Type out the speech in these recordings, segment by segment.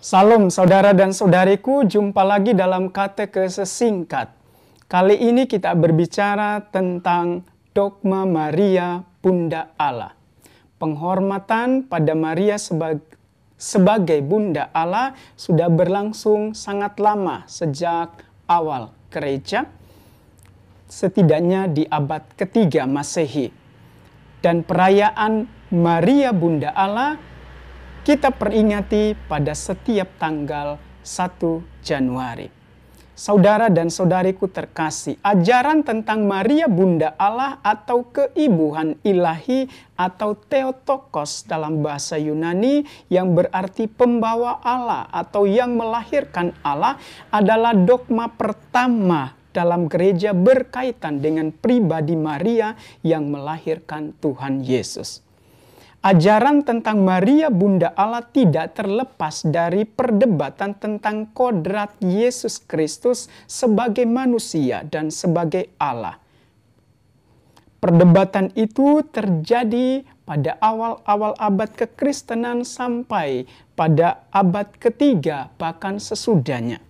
Salam saudara dan saudariku, jumpa lagi dalam kata Kesesingkat. Kali ini kita berbicara tentang dogma Maria Bunda Allah. Penghormatan pada Maria sebagai Bunda Allah sudah berlangsung sangat lama sejak awal gereja, setidaknya di abad ketiga Masehi. Dan perayaan Maria Bunda Allah kita peringati pada setiap tanggal 1 Januari. Saudara dan saudariku terkasih, ajaran tentang Maria Bunda Allah atau keibuhan ilahi atau Theotokos dalam bahasa Yunani yang berarti pembawa Allah atau yang melahirkan Allah adalah dogma pertama dalam gereja berkaitan dengan pribadi Maria yang melahirkan Tuhan Yesus. Ajaran tentang Maria Bunda Allah tidak terlepas dari perdebatan tentang kodrat Yesus Kristus sebagai manusia dan sebagai Allah. Perdebatan itu terjadi pada awal-awal abad kekristenan sampai pada abad ketiga bahkan sesudahnya.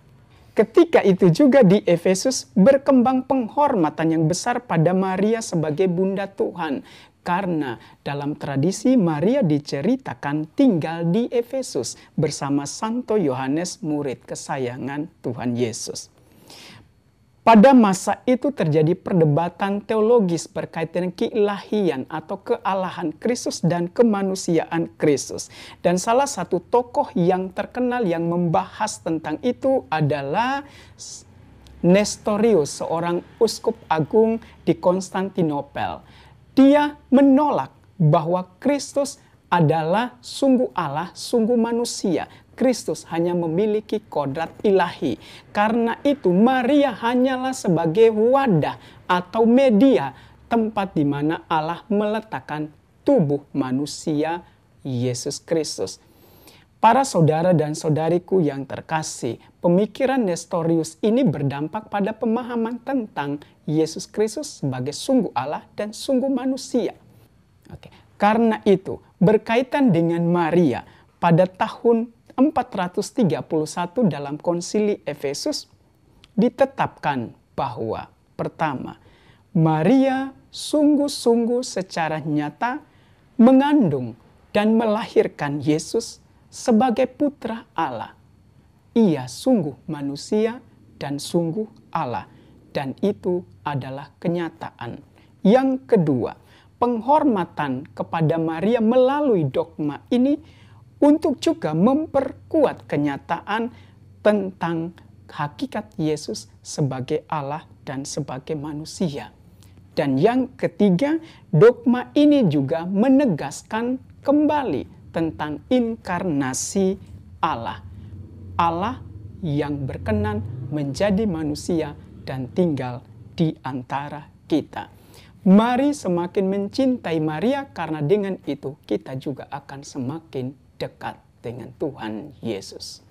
Ketika itu juga di Efesus berkembang penghormatan yang besar pada Maria sebagai Bunda Tuhan karena dalam tradisi Maria diceritakan tinggal di Efesus bersama Santo Yohanes murid kesayangan Tuhan Yesus. Pada masa itu terjadi perdebatan teologis berkaitan keilahian atau kealahan Kristus dan kemanusiaan Kristus. Dan salah satu tokoh yang terkenal yang membahas tentang itu adalah Nestorius, seorang uskup agung di Konstantinopel. Dia menolak bahwa Kristus adalah sungguh Allah, sungguh manusia. Kristus hanya memiliki kodrat ilahi. Karena itu Maria hanyalah sebagai wadah atau media tempat di mana Allah meletakkan tubuh manusia Yesus Kristus. Para saudara dan saudariku yang terkasih, pemikiran Nestorius ini berdampak pada pemahaman tentang Yesus Kristus sebagai sungguh Allah dan sungguh manusia. Oke. Karena itu, berkaitan dengan Maria pada tahun 431 dalam konsili Efesus ditetapkan bahwa pertama, Maria sungguh-sungguh secara nyata mengandung dan melahirkan Yesus sebagai putra Allah. Ia sungguh manusia dan sungguh Allah, dan itu adalah kenyataan. Yang kedua, penghormatan kepada Maria melalui dogma ini untuk juga memperkuat kenyataan tentang hakikat Yesus sebagai Allah dan sebagai manusia. Dan yang ketiga, dogma ini juga menegaskan kembali tentang inkarnasi Allah. Allah yang berkenan menjadi manusia dan tinggal di antara kita. Mari semakin mencintai Maria karena dengan itu kita juga akan semakin dekat dengan Tuhan Yesus.